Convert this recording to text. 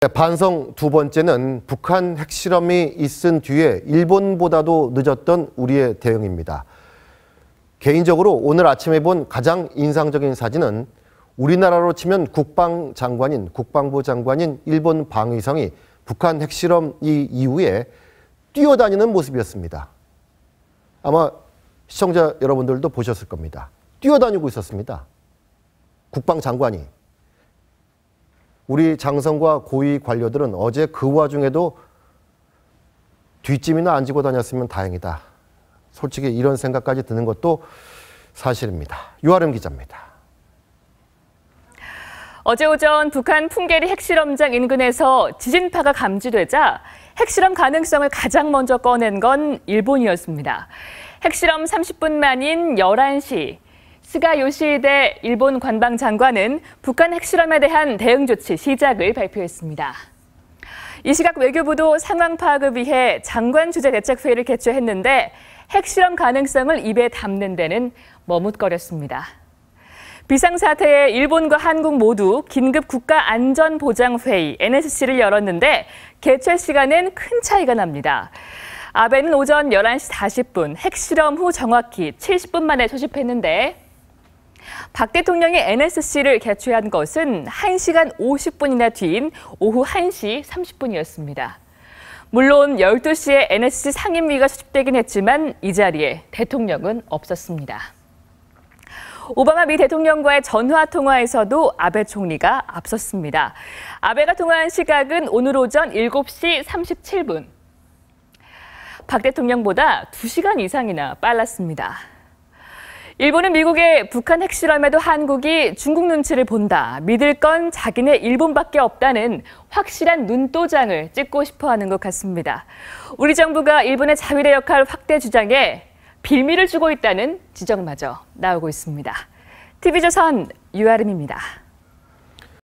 네, 반성 두 번째는 북한 핵실험이 있은 뒤에 일본보다도 늦었던 우리의 대응입니다. 개인적으로 오늘 아침에 본 가장 인상적인 사진은 우리나라로 치면 국방장관인 국방부 장관인 일본 방위성이 북한 핵실험 이후에 뛰어다니는 모습이었습니다. 아마 시청자 여러분들도 보셨을 겁니다. 뛰어다니고 있었습니다. 국방장관이. 우리 장성과 고위 관료들은 어제 그 와중에도 뒷짐이나 안지고 다녔으면 다행이다. 솔직히 이런 생각까지 드는 것도 사실입니다. 유아름 기자입니다. 어제 오전 북한 풍계리 핵실험장 인근에서 지진파가 감지되자 핵실험 가능성을 가장 먼저 꺼낸 건 일본이었습니다. 핵실험 30분 만인 11시 스가 요시히데 일본 관방 장관은 북한 핵실험에 대한 대응 조치 시작을 발표했습니다. 이 시각 외교부도 상황 파악을 위해 장관 주재 대책 회의를 개최했는데 핵실험 가능성을 입에 담는 데는 머뭇거렸습니다. 비상사태에 일본과 한국 모두 긴급 국가안전보장회의 NSC를 열었는데 개최 시간엔 큰 차이가 납니다. 아베는 오전 11시 40분 핵실험 후 정확히 70분 만에 소집했는데 박 대통령이 NSC를 개최한 것은 1시간 50분이나 뒤인 오후 1시 30분이었습니다. 물론 12시에 NSC 상임위가 수집되긴 했지만 이 자리에 대통령은 없었습니다. 오바마 미 대통령과의 전화 통화에서도 아베 총리가 앞섰습니다. 아베가 통화한 시각은 오늘 오전 7시 37분. 박 대통령보다 2시간 이상이나 빨랐습니다. 일본은 미국의 북한 핵실험에도 한국이 중국 눈치를 본다. 믿을 건 자기네 일본밖에 없다는 확실한 눈도장을 찍고 싶어 하는 것 같습니다. 우리 정부가 일본의 자위대 역할 확대 주장에 빌미를 주고 있다는 지적마저 나오고 있습니다. TV조선 유아름입니다.